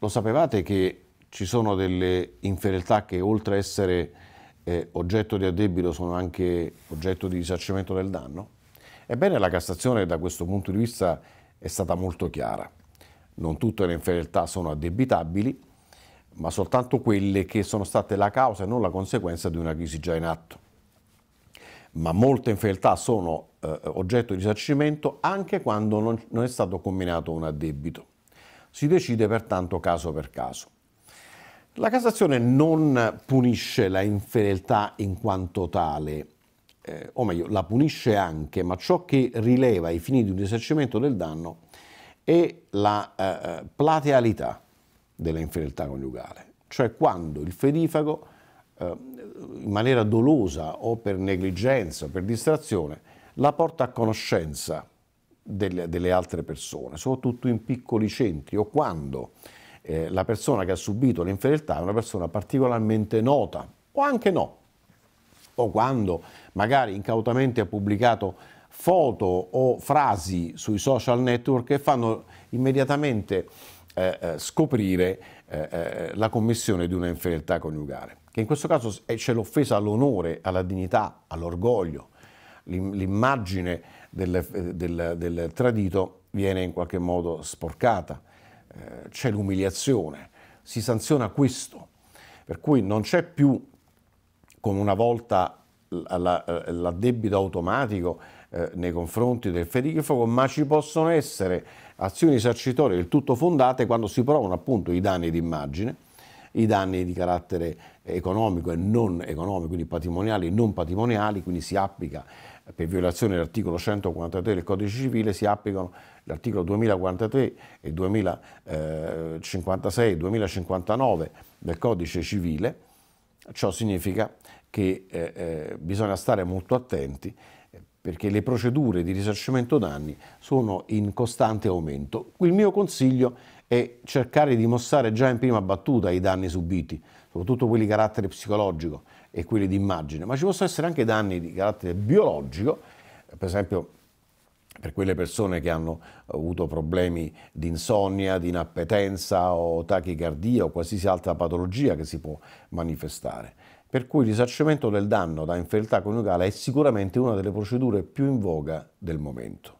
Lo sapevate che ci sono delle infedeltà che oltre a essere eh, oggetto di addebito sono anche oggetto di risarcimento del danno? Ebbene la Cassazione da questo punto di vista è stata molto chiara. Non tutte le infedeltà sono addebitabili, ma soltanto quelle che sono state la causa e non la conseguenza di una crisi già in atto. Ma molte infedeltà sono eh, oggetto di risarcimento anche quando non, non è stato combinato un addebito. Si decide pertanto caso per caso. La Cassazione non punisce la infedeltà in quanto tale, eh, o meglio, la punisce anche, ma ciò che rileva ai fini di un esercimento del danno è la eh, eh, platealità della infedeltà coniugale, cioè quando il ferifago eh, in maniera dolosa o per negligenza o per distrazione la porta a conoscenza delle, delle altre persone, soprattutto in piccoli centri o quando eh, la persona che ha subito l'infedeltà è una persona particolarmente nota o anche no, o quando magari incautamente ha pubblicato foto o frasi sui social network che fanno immediatamente eh, eh scoprire eh, eh, la commissione di una infedeltà coniugale, che in questo caso c'è l'offesa all'onore, alla dignità, all'orgoglio, l'immagine del, eh, del, del, tradito viene in qualche modo sporcata, eh, c'è l'umiliazione, si sanziona questo, per cui non c'è più come una volta l'addebito automatico eh, nei confronti del ferigrafo, ma ci possono essere azioni esercitorie del tutto fondate quando si provano appunto i danni d'immagine i danni di carattere economico e non economico, quindi patrimoniali e non patrimoniali, quindi si applica per violazione dell'articolo 143 del codice civile, si applicano l'articolo 2043 e 2056 e 2059 del codice civile, ciò significa che eh, eh bisogna stare molto attenti eh, perché le procedure di risarcimento danni sono in costante aumento. Il mio consiglio è e cercare di mostrare già in prima battuta i danni subiti, soprattutto quelli di carattere psicologico e quelli di immagine, ma ci possono essere anche danni di carattere biologico, per esempio per quelle persone che hanno avuto problemi di insonnia, di inappetenza o tachicardia o qualsiasi altra patologia che si può manifestare. Per cui il risarcimento del danno da infertilità coniugale è sicuramente una delle procedure più in voga del momento.